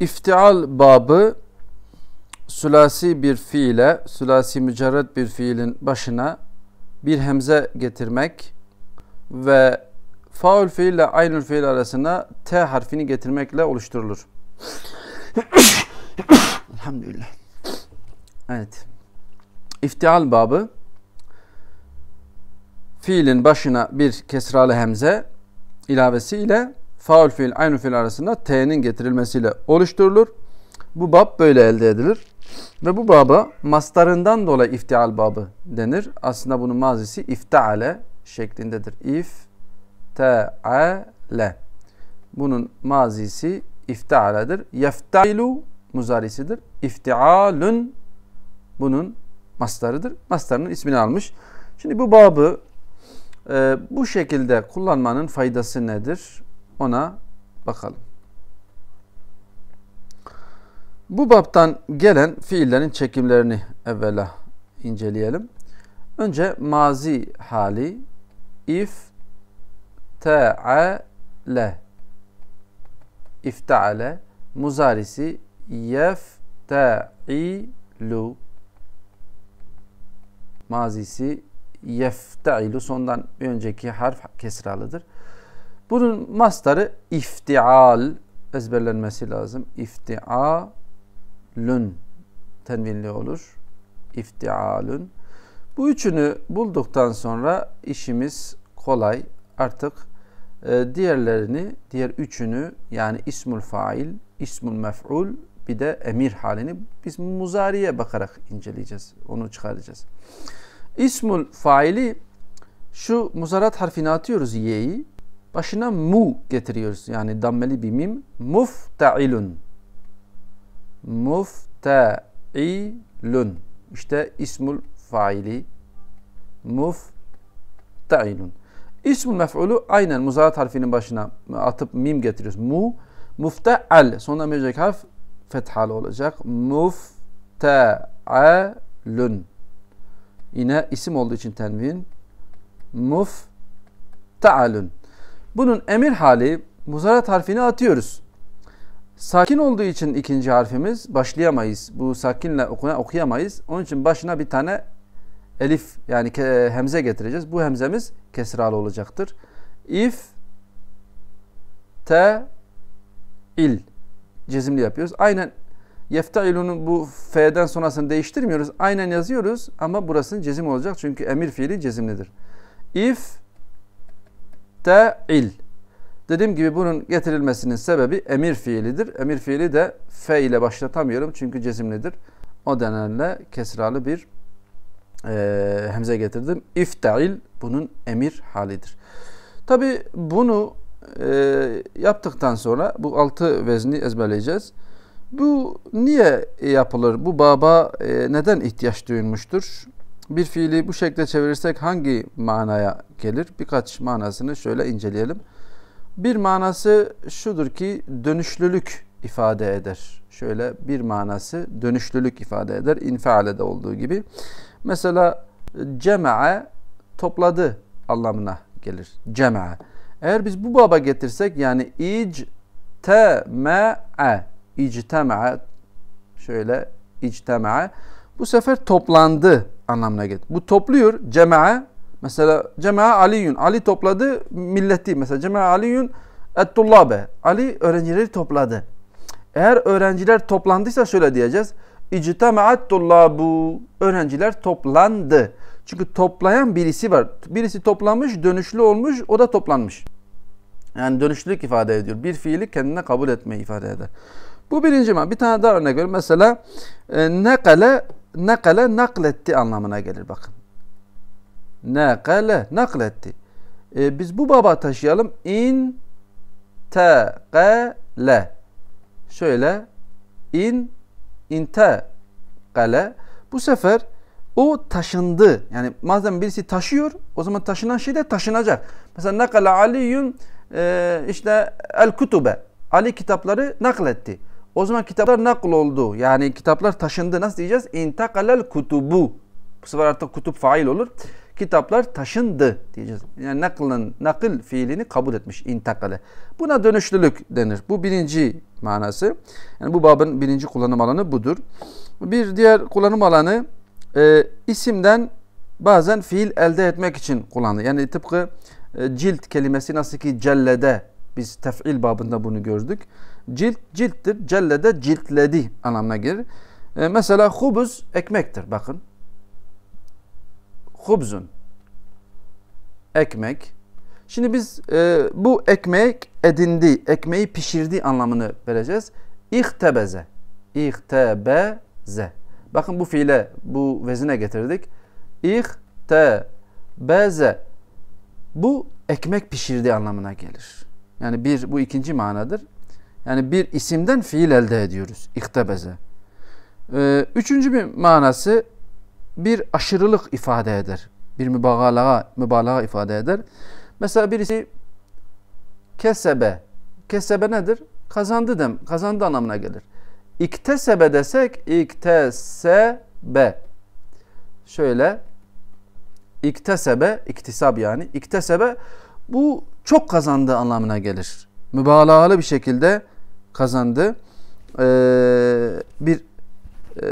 İftial babı sülasi bir fiile, sülasi mücerret bir fiilin başına bir hemze getirmek ve faul fiil ile aynül fiil arasına T harfini getirmekle oluşturulur. Elhamdülillah. Evet. İftial babı fiilin başına bir kesralı hemze ilavesiyle faul fiil aynı fiil arasında t'nin getirilmesiyle oluşturulur. Bu bab böyle elde edilir. Ve bu baba mastarından dolayı iftial babı denir. Aslında bunun mazisi iftiale şeklindedir. İftiale. Bunun mazisi iftialedir. Yeftailu muzarisidir. İftialun bunun mastarıdır. Mastarının ismini almış. Şimdi bu babı e, bu şekilde kullanmanın faydası nedir? ona bakalım. Bu baptan gelen fiillerin çekimlerini evvela inceleyelim. Önce mazi hali if te'ale ifteale muzarisi yefte'ilu mazisi yefteilu sondan önceki harf kesralıdır. Bunun mastarı iftial ezberlenmesi lazım. İftialün tenvinli olur. İftialün. Bu üçünü bulduktan sonra işimiz kolay. Artık e, diğerlerini, diğer üçünü yani ismul fail, ismul mef'ul bir de emir halini biz muzariye bakarak inceleyeceğiz. Onu çıkaracağız. İsmul faili şu muzarat harfini atıyoruz y'yi. Başına mu getiriyoruz. Yani dammeli bir mim. Muftailun. Muftailun. İşte ismul faili. Muftailun. İsmul mef'ulu aynen muzarat harfinin başına atıp mim getiriyoruz. Mu. Muftaal. Sonra mevcut harf fethalı olacak. Muftaalun. Yine isim olduğu için tenvin. Muftaalun. Bunun emir hali muzarat harfini atıyoruz. Sakin olduğu için ikinci harfimiz başlayamayız. Bu sakinle okuyamayız. Onun için başına bir tane elif yani hemze getireceğiz. Bu hemzemiz kesralı olacaktır. If te il cezimli yapıyoruz. Aynen yeftailunun bu f'den sonrasını değiştirmiyoruz. Aynen yazıyoruz ama burasının cezim olacak çünkü emir fiili cezimlidir. İf müfteil. Dediğim gibi bunun getirilmesinin sebebi emir fiilidir. Emir fiili de fe ile başlatamıyorum çünkü cezimlidir. O denenle kesralı bir e, hemze getirdim. İftail bunun emir halidir. Tabi bunu e, yaptıktan sonra bu altı vezni ezberleyeceğiz. Bu niye yapılır? Bu baba e, neden ihtiyaç duyulmuştur? bir fiili bu şekle çevirirsek hangi manaya gelir? Birkaç manasını şöyle inceleyelim. Bir manası şudur ki dönüşlülük ifade eder. Şöyle bir manası dönüşlülük ifade eder. İnfeale'de olduğu gibi. Mesela cema'a topladı anlamına gelir. Cema'a. Eğer biz bu baba getirsek yani ictema'a ictema'a şöyle ictema'a bu sefer toplandı anlamına gelir. Bu topluyor cema'a mesela cema'a Aliyun. Ali topladı milleti mesela cema'a Aliyun ettullabe. Ali öğrencileri topladı. Eğer öğrenciler toplandıysa şöyle diyeceğiz. İctema'at tullabu. Öğrenciler toplandı. Çünkü toplayan birisi var. Birisi toplamış, dönüşlü olmuş, o da toplanmış. Yani dönüşlülük ifade ediyor. Bir fiili kendine kabul etmeyi ifade eder. Bu birinci man. Bir tane daha örnek ver. Mesela e, nekale nakale nakletti anlamına gelir bakın. Nakale nakletti. E, biz bu baba taşıyalım. İn te le. Şöyle in inte kale. Bu sefer o taşındı. Yani madem birisi taşıyor o zaman taşınan şey de taşınacak. Mesela nakale aliyun e, işte el kutube. Ali kitapları nakletti. O zaman kitaplar nakl oldu. Yani kitaplar taşındı. Nasıl diyeceğiz? İntakalel kutubu. Bu sefer artık kutup fail olur. Kitaplar taşındı diyeceğiz. Yani naklın, nakil fiilini kabul etmiş intakale. Buna dönüşlülük denir. Bu birinci manası. Yani bu babın birinci kullanım alanı budur. Bir diğer kullanım alanı e, isimden bazen fiil elde etmek için kullanılır. Yani tıpkı e, cilt kelimesi nasıl ki cellede biz tef'il babında bunu gördük. Cilt cilttir. Celle de ciltledi anlamına gelir. E, mesela hubuz ekmektir bakın. Hubzun. Ekmek. Şimdi biz e, bu ekmek edindi, ekmeği pişirdi anlamını vereceğiz. İhtebeze. İhtebeze. Bakın bu fiile bu vezine getirdik. İhtebeze. Bu ekmek pişirdi anlamına gelir. Yani bir bu ikinci manadır. Yani bir isimden fiil elde ediyoruz. İktebeze. Ee, üçüncü bir manası bir aşırılık ifade eder. Bir mübalağa, mübalağa ifade eder. Mesela birisi kesebe. Kesebe nedir? Kazandı dem, kazandı anlamına gelir. İktesebe desek iktesebe. Şöyle iktesebe, iktisab yani. iktesebe bu çok kazandığı anlamına gelir. Mübalağalı bir şekilde kazandı. Ee, bir e,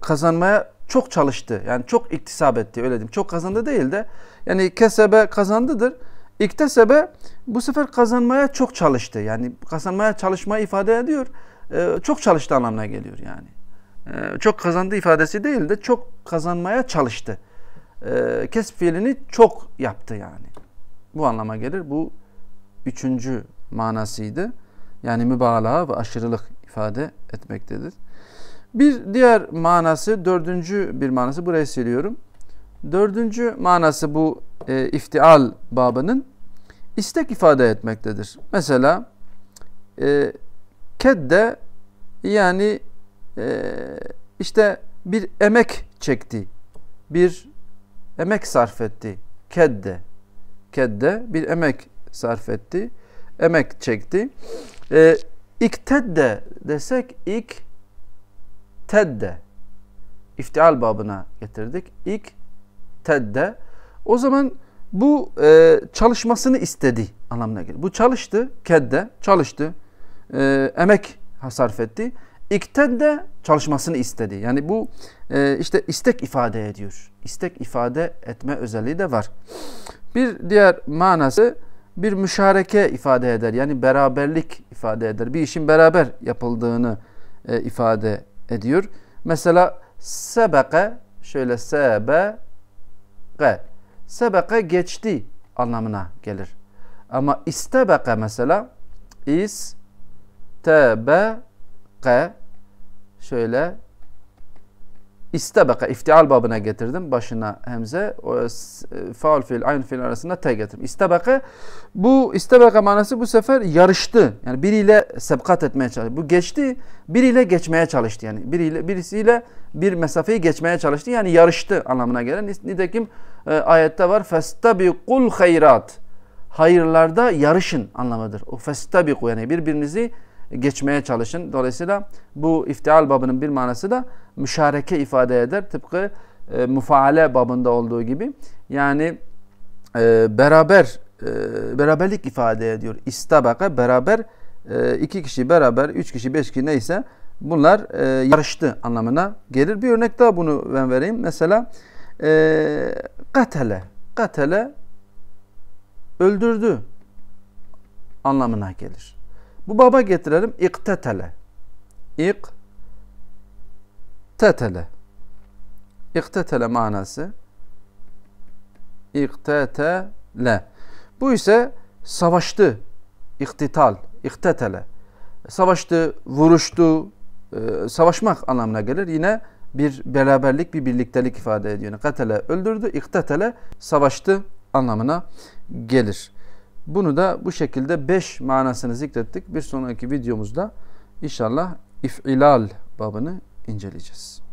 kazanmaya çok çalıştı. Yani çok iktisap etti öyle diyeyim. Çok kazandı değil de yani kesebe kazandıdır. İktesebe bu sefer kazanmaya çok çalıştı. Yani kazanmaya çalışma ifade ediyor. Ee, çok çalıştı anlamına geliyor yani. Ee, çok kazandı ifadesi değil de çok kazanmaya çalıştı. Ee, kesb fiilini çok yaptı yani. Bu anlama gelir. Bu üçüncü manasıydı. Yani mübalağa ve aşırılık ifade etmektedir. Bir diğer manası, dördüncü bir manası buraya siliyorum. Dördüncü manası bu e, iftial babının istek ifade etmektedir. Mesela e, kedde yani e, işte bir emek çekti, bir emek sarf etti. Kedde, kedde bir emek sarf etti emek çekti. E, iktedde desek ik tedde iftial babına getirdik. İk tedde. O zaman bu e, çalışmasını istedi anlamına gelir. Bu çalıştı, kedde çalıştı, e, emek hasarf etti. İktedde çalışmasını istedi. Yani bu e, işte istek ifade ediyor. İstek ifade etme özelliği de var. Bir diğer manası bir müşareke ifade eder. Yani beraberlik ifade eder. Bir işin beraber yapıldığını e, ifade ediyor. Mesela sebeke şöyle sebeke sebeke geçti anlamına gelir. Ama istebeke mesela is tebeke şöyle İstebeke iftial babına getirdim. Başına hemze. O, e, e, faul fiil ayn fiil arasında te getirdim. İstebeke bu istebeke manası bu sefer yarıştı. Yani biriyle sebkat etmeye çalıştı. Bu geçti. Biriyle geçmeye çalıştı. Yani biriyle birisiyle bir mesafeyi geçmeye çalıştı. Yani yarıştı anlamına gelen. Nitekim e, ayette var. kul hayrat. Hayırlarda yarışın anlamıdır. O festabiku yani birbirinizi geçmeye çalışın. Dolayısıyla bu iftial babının bir manası da müşareke ifade eder. Tıpkı e, mufaale babında olduğu gibi. Yani e, beraber e, beraberlik ifade ediyor. İstabaka beraber e, iki kişi beraber, üç kişi, beş kişi neyse bunlar e, yarıştı anlamına gelir. Bir örnek daha bunu ben vereyim. Mesela e, katele, katele öldürdü anlamına gelir. Bu baba getirelim iktetele. İk tetele. İktetele manası iktetele. Bu ise savaştı, iktital, iktetele. Savaştı, vuruştu, e, savaşmak anlamına gelir. Yine bir beraberlik, bir birliktelik ifade ediyor. Katele öldürdü, iktetele savaştı anlamına gelir. Bunu da bu şekilde 5 manasını zikrettik. Bir sonraki videomuzda inşallah if'ilal babını inceleyeceğiz.